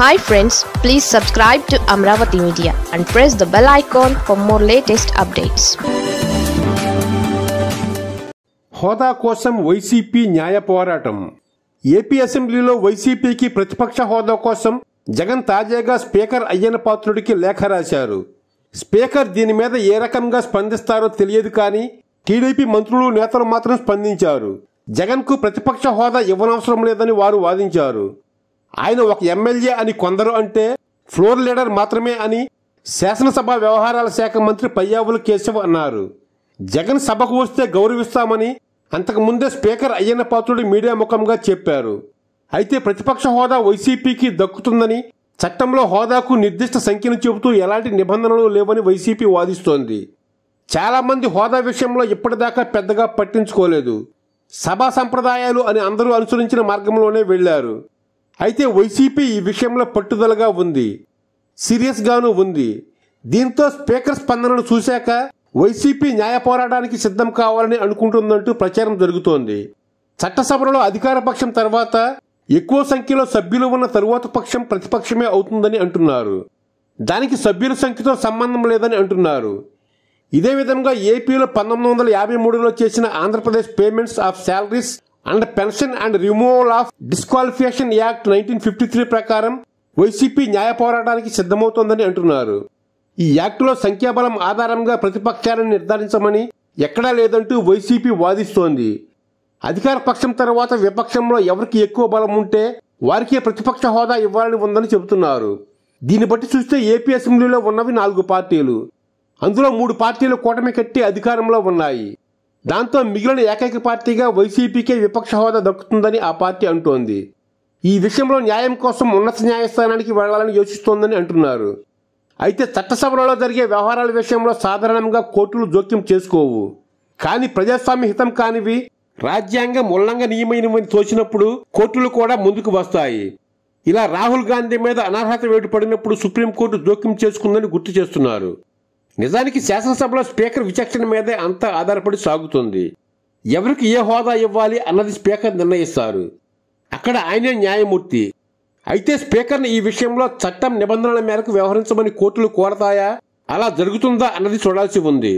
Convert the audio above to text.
hi friends please subscribe to Amaravati media and press the bell icon for more latest updates హోదా కోసం YCP న్యాయ పోరాటం AP అసెంబ్లీలో వైసీపీకి ప్రతిపక్ష హోదా కోసం జగన్ తాజాగా స్పీకర్ అయ్యన పాత్రుడికి లేఖ రాశారు స్పీకర్ దీని మీద ఏ రకంగా స్పందిస్తారో తెలియదు కానీ టీడీపీ మంత్రులు నేతలు మాత్రం స్పందించారు జగన్కు ప్రతిపక్ష హోదా ఇవ్వనవసరం లేదని వారు వాదించారు ఆయన ఒక ఎమ్మెల్యే అని కొందరు అంటే ఫ్లోర్ లీడర్ మాత్రమే అని శాసనసభ వ్యవహారాల శాఖ మంత్రి పయ్యావుల కేశవ్ అన్నారు జగన్ సభకు వస్తే గౌరవిస్తామని అంతకుముందే స్పీకర్ అయ్యన్న పాత్రుడు మీడియా ముఖంగా చెప్పారు అయితే ప్రతిపక్ష హోదా వైసీపీకి దక్కుతుందని చట్టంలో హోదాకు నిర్దిష్ట సంఖ్యను చెబుతూ ఎలాంటి నిబంధనలు లేవని వైసీపీ వాదిస్తోంది చాలామంది హోదా విషయంలో ఇప్పటిదాకా పెద్దగా పట్టించుకోలేదు సభా సంప్రదాయాలు అని అందరూ అనుసరించిన మార్గంలోనే వెళ్లారు అయితే వైసీపీ ఈ విషయంలో పట్టుదలగా ఉంది గాను ఉంది దీంతో స్పీకర్ స్పందనను చూశాక వైసీపీ న్యాయ పోరాటానికి సిద్ధం కావాలని అనుకుంటుందంటూ ప్రచారం జరుగుతోంది చట్టసభలో అధికార పక్షం తర్వాత ఎక్కువ సంఖ్యలో సభ్యులు ఉన్న తరువాత పక్షం ప్రతిపక్షమే అవుతుందని అంటున్నారు దానికి సభ్యుల సంఖ్యతో సంబంధం లేదని అంటున్నారు ఇదే విధంగా ఏపీలో పంతొమ్మిది వందల యాభై మూడులో చేసిన Andhra Pradesh payments of salaries and pension and removal of disqualification act nineteen fifty three ప్రకారం వైసీపీ న్యాయ పోరాటానికి సిద్ధమవుతోందని అంటున్నారు ఈ యాక్టులో సంఖ్యాబలం ఆధారంగా ప్రతిపక్షాలను నిర్ధారించమని ఎక్కడా లేదంటూ వైసీపీ వాదిస్తోంది అధికార పక్షం తర్వాత విపక్షంలో ఎవరికి ఎక్కువ బలం ఉంటే వారికే ప్రతిపక్ష హోదా ఇవ్వాలని ఉందని చెబుతున్నారు దీన్ని బట్టి చూస్తే ఏపీ అసెంబ్లీలో ఉన్నవి నాలుగు పార్టీలు అందులో మూడు పార్టీలు కూటమి కట్టి అధికారంలో ఉన్నాయి దాంతో మిగిలిన ఏకైక పార్టీగా వైసీపీకే విపక్ష హోదా దక్కుతుందని ఆ పార్టీ అంటోంది ఈ విషయంలో న్యాయం కోసం ఉన్నత న్యాయస్థానానికి వెళ్లాలని యోచిస్తోందని అంటున్నారు అయితే చట్టసభలలో జరిగే వ్యవహారాల విషయంలో సాధారణంగా కోర్టులు జోక్యం చేసుకోవు కానీ ప్రజాస్వామ్య హితం కానివి రాజ్యాంగం ఉల్లంఘనీయమైనవని తోచినప్పుడు కోర్టులు కూడా ముందుకు వస్తాయి ఇలా రాహుల్ గాంధీ మీద అనర్హత వేటు పడినప్పుడు సుప్రీంకోర్టు జోక్యం చేసుకుందని గుర్తు చేస్తున్నారు నిజానికి శాసనసభలో స్పీకర్ విచక్షణ మీదే అంత ఆధారపడి సాగుతుంది ఎవరికి ఏ హోదా ఇవ్వాలి అన్నది స్పీకర్ నిర్ణయిస్తారు అక్కడ ఆయనే న్యాయమూర్తి అయితే స్పీకర్ని ఈ విషయంలో చట్టం నిబంధనల మేరకు వ్యవహరించమని కోర్టులు కోరతాయా అలా జరుగుతుందా అన్నది చూడాల్సి ఉంది